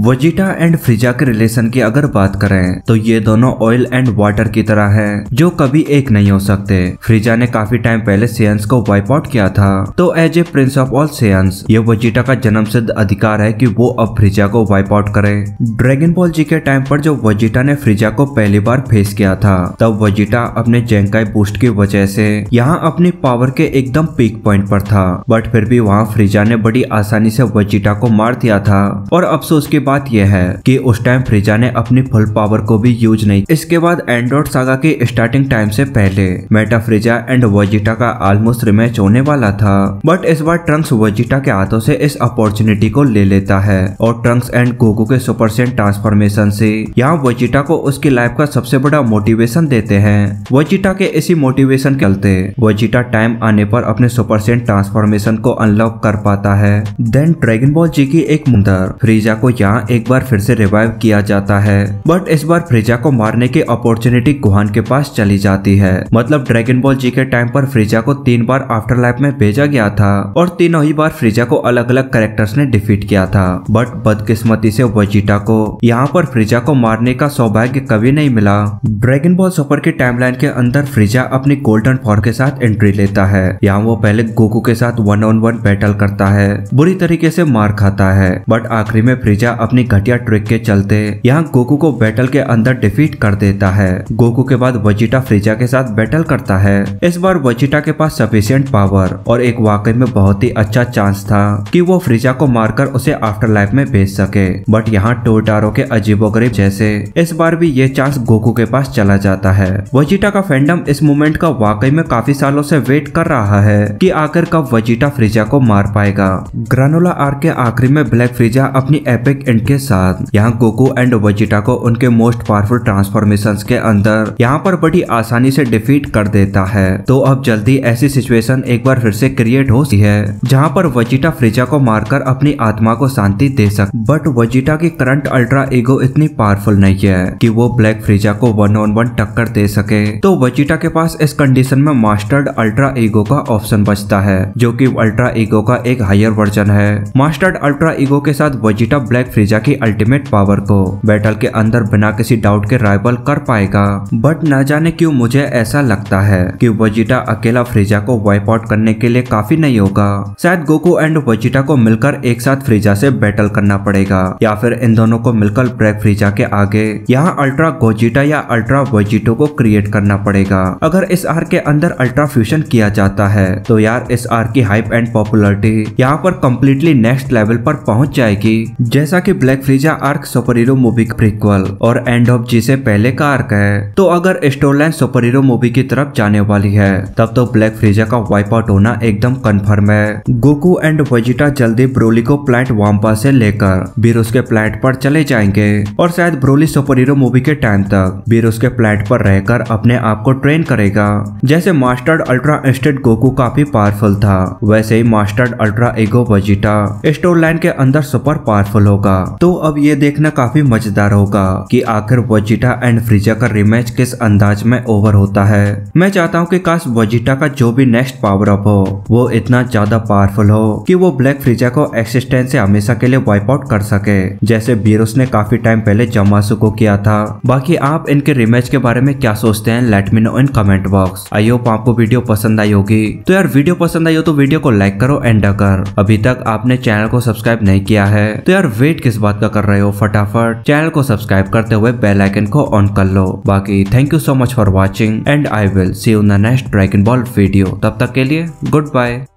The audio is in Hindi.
वजीटा एंड फ्रिजा के रिलेशन की अगर बात करें तो ये दोनों ऑयल एंड वाटर की तरह है जो कभी एक नहीं हो सकते फ्रिजा ने काफी टाइम पहले सेंस को वाइप आउट किया था तो as a prince of all Saiyans ये वजीटा का जन्म अधिकार है कि वो अब फ्रिजा को वाइप आउट करे ड्रैगन बॉल जी के टाइम पर जब वजीटा ने फ्रिजा को पहली बार फेस किया था तब वजीटा अपने जेंकाई बूस्ट की वजह से यहाँ अपनी पावर के एकदम पीक पॉइंट पर था बट फिर भी वहाँ फ्रिजा ने बड़ी आसानी से वजीटा को मार दिया था और अफसोस की बात यह है कि उस टाइम फ्रीजा ने अपनी फुल पावर को भी यूज नहीं इसके बाद एंड्रॉइड सागा के स्टार्टिंग टाइम से पहले मेटा फ्रीजा एंड वोजिटा का ऑलमोस्ट रिमैच होने वाला था बट इस बार ट्रंक्स वोजिटा के हाथों से इस अपॉर्चुनिटी को ले लेता है और ट्रंक्स एंड गोगो के सुपर सेंट ट्रांसफॉर्मेशन से यहाँ वोजिटा को उसकी लाइफ का सबसे बड़ा मोटिवेशन देते हैं वोजिटा के इसी मोटिवेशन के चलते वोजिटा टाइम आने पर अपने सुपर सेंट ट्रांसफॉर्मेशन को अनलॉक कर पाता है देन ड्रैगन बॉल जी की एक मुंदर फ्रीजा को यहाँ यहाँ एक बार फिर से रिवाइव किया जाता है बट इस बार फ्रीजा को मारने की अपॉर्चुनिटी गुहान के पास चली जाती है मतलब ड्रैगन बॉल जी के टाइम पर फ्रीजा को तीन बार आफ्टर लाइफ में भेजा गया था और तीनों ही बार फ्रीजा को अलग अलग करेक्टर्स ने डिफीट किया था बट बदकिस्मती से वजीटा को यहाँ पर फ्रीजा को मारने का सौभाग्य कभी नहीं मिला ड्रैगन बॉल सुपर के टाइमलाइन के अंदर फ्रीजा अपनी गोल्डन फॉर के साथ एंट्री लेता है यहाँ वो पहले गोकू के साथ वन ऑन वन बैटल करता है बुरी तरीके से मार खाता है बट आखिरी में फ्रीजा अपनी घटिया ट्रिक के चलते यहाँ गोकू को बैटल के अंदर डिफीट कर देता है गोकू के बाद वजीटा फ्रीजा के साथ बैटल करता है इस बार वजीटा के पास सफिशियंट पावर और एक वाकई में बहुत ही अच्छा चांस था कि वो फ्रीजा को मारकर उसे आफ्टर लाइफ में भेज सके बट यहाँ टोटारो के अजीबोगरीब जैसे इस बार भी ये चांस गोकू के पास चला जाता है वजीटा का फैंडम इस मोमेंट का वाकई में काफी सालों से वेट कर रहा है कि आखिर कब वजीटा फ्रीजा को मार पाएगा ग्रानोला आर्क के आखिरी में ब्लैक फ्रीजा अपनी एपिक एंड के साथ यहाँ गोकू एंड वजिटा को उनके मोस्ट पावरफुल ट्रांसफॉर्मेशन के अंदर यहाँ पर बड़ी आसानी से डिफीट कर देता है तो अब जल्दी ऐसी सिचुएशन एक बार फिर से क्रिएट होती है जहाँ पर वजिटा फ्रिजा को मारकर अपनी आत्मा को शांति दे सक बट वजिटा की करंट अल्ट्रा ईगो इतनी पावरफुल नहीं है कि वो ब्लैक फ्रिजा को वन ऑन वन टक्कर दे सके तो वजिटा के पास इस कंडीशन में मास्टर्ड अल्ट्रा ईगो का ऑप्शन बचता है जो कि अल्ट्रा ईगो का एक हायर वर्जन है मास्टर्ड अल्ट्रा ईगो के साथ वजिटा ब्लैक फ्रीजा की अल्टीमेट पावर को बैटल के अंदर बिना किसी डाउट के राइवल कर पाएगा बट न जाने क्यों मुझे ऐसा लगता है कि वजीटा अकेला फ्रीजा को वाइप आउट करने के लिए काफी नहीं होगा शायद गोकू एंड वजीटा को मिलकर एक साथ फ्रीजा से बैटल करना पड़ेगा या फिर इन दोनों को मिलकर ब्रेक फ्रीजा के आगे यहाँ अल्ट्रा गोजीटा या अल्ट्रा वजीटो को क्रिएट करना पड़ेगा अगर इस आर के अंदर अल्ट्रा फ्यूशन किया जाता है तो यार इस आर की हाइप एंड पॉपुलरिटी यहाँ पर कम्प्लीटली नेक्स्ट लेवल पर पहुँच जाएगी जैसा कि black Frieza arc super hero movie का प्रीक्वल और एंड ऑफ जी से पहले का आर्क है तो अगर स्टोरलाइन सुपर हीरो मूवी की तरफ जाने वाली है तब तो ब्लैक फ्रीजा का वाइप आउट होना एकदम कन्फर्म है गोकू एंड वजिटा जल्दी ब्रोली को प्लांट वाम्पा से लेकर बीरोस के प्लांट पर चले जाएंगे और शायद ब्रोली सुपर हीरो मूवी के टाइम तक बीरोस के प्लांट पर रहकर अपने आप को ट्रेन करेगा जैसे मास्टर्ड अल्ट्रा इंस्टेंट गोकू काफी पावरफुल था वैसे ही मास्टर्ड अल्ट्रा एगो वजिटा स्टोर लाइन के अंदर सुपर पावरफुल होगा होगा तो अब ये देखना काफी मजेदार होगा कि आखिर वजिटा एंड फ्रीजा का रिमैच किस अंदाज में ओवर होता है मैं चाहता हूँ कि काश वजिटा का जो भी नेक्स्ट पावर अप हो वो इतना ज्यादा पावरफुल हो कि वो ब्लैक फ्रीजा को एक्सिस्टेंस से हमेशा के लिए वाइप आउट कर सके जैसे बीरोस ने काफी टाइम पहले जमासू को किया था बाकी आप इनके रिमैच के बारे में क्या सोचते हैं let me know in comment box I hope आपको वीडियो पसंद आई होगी तो यार वीडियो पसंद आई हो तो वीडियो को लाइक करो एंड अगर अभी तक आपने चैनल को सब्सक्राइब नहीं किया है तो यार वेट किस बात का कर रहे हो फटाफट चैनल को सब्सक्राइब करते हुए बेल आइकन को ऑन कर लो बाकी thank you so much for watching and I will see you next Dragon Ball video तब तक के लिए गुड बाय